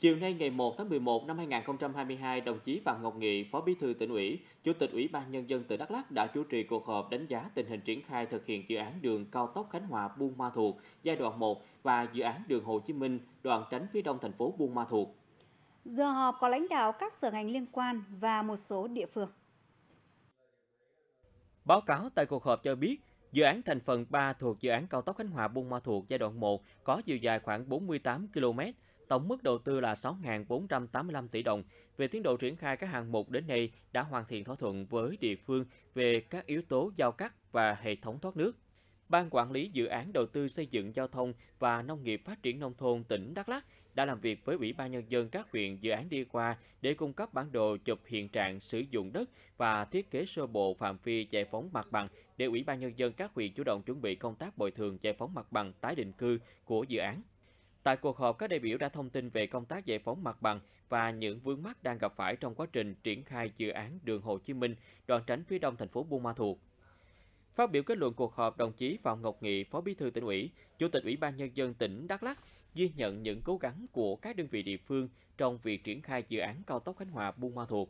Chiều nay ngày 1 tháng 11 năm 2022, đồng chí Phạm Ngọc Nghị, Phó Bí thư tỉnh ủy, Chủ tịch Ủy ban nhân dân tỉnh Đắk Lắk đã chủ trì cuộc họp đánh giá tình hình triển khai thực hiện dự án đường cao tốc Khánh Hòa Buôn Ma Thuột giai đoạn 1 và dự án đường Hồ Chí Minh đoạn tránh phía đông thành phố Buôn Ma Thuột. Giờ họp có lãnh đạo các sở ngành liên quan và một số địa phương. Báo cáo tại cuộc họp cho biết, Dự án thành phần 3 thuộc dự án cao tốc Khánh Hòa Buôn Ma Thuột giai đoạn 1 có chiều dài khoảng 48 km, Tổng mức đầu tư là 6.485 tỷ đồng. Về tiến độ triển khai các hạng mục đến nay đã hoàn thiện thỏa thuận với địa phương về các yếu tố giao cắt và hệ thống thoát nước. Ban quản lý dự án đầu tư xây dựng giao thông và nông nghiệp phát triển nông thôn tỉnh Đắk Lắk đã làm việc với Ủy ban Nhân dân các huyện dự án đi qua để cung cấp bản đồ chụp hiện trạng sử dụng đất và thiết kế sơ bộ phạm vi giải phóng mặt bằng để Ủy ban Nhân dân các huyện chủ động chuẩn bị công tác bồi thường giải phóng mặt bằng tái định cư của dự án. Tại cuộc họp, các đại biểu đã thông tin về công tác giải phóng mặt bằng và những vướng mắc đang gặp phải trong quá trình triển khai dự án đường Hồ Chí Minh, đoạn tránh phía đông thành phố Buôn Ma Thuột. Phát biểu kết luận cuộc họp, đồng chí Phạm Ngọc Nghị, Phó Bí thư tỉnh ủy, Chủ tịch Ủy ban nhân dân tỉnh Đắk Lắc ghi nhận những cố gắng của các đơn vị địa phương trong việc triển khai dự án cao tốc Khánh Hòa Buôn Ma Thuột.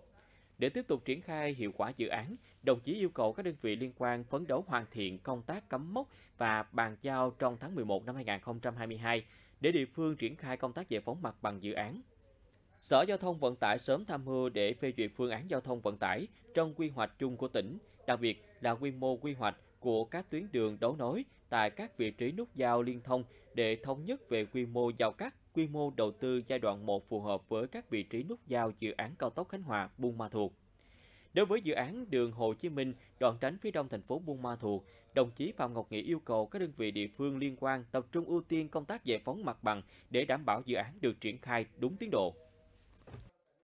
Để tiếp tục triển khai hiệu quả dự án, đồng chí yêu cầu các đơn vị liên quan phấn đấu hoàn thiện công tác cắm mốc và bàn giao trong tháng 11 năm 2022 để địa phương triển khai công tác giải phóng mặt bằng dự án. Sở Giao thông Vận tải sớm tham mưu để phê duyệt phương án giao thông vận tải trong quy hoạch chung của tỉnh, đặc biệt là quy mô quy hoạch, của các tuyến đường đấu nối tại các vị trí nút giao liên thông để thống nhất về quy mô giao cắt, quy mô đầu tư giai đoạn 1 phù hợp với các vị trí nút giao dự án cao tốc Khánh Hòa Buôn Ma Thuột. Đối với dự án đường Hồ Chí Minh, đoạn tránh phía đông thành phố Buôn Ma Thuột, đồng chí Phạm Ngọc Nghị yêu cầu các đơn vị địa phương liên quan tập trung ưu tiên công tác giải phóng mặt bằng để đảm bảo dự án được triển khai đúng tiến độ.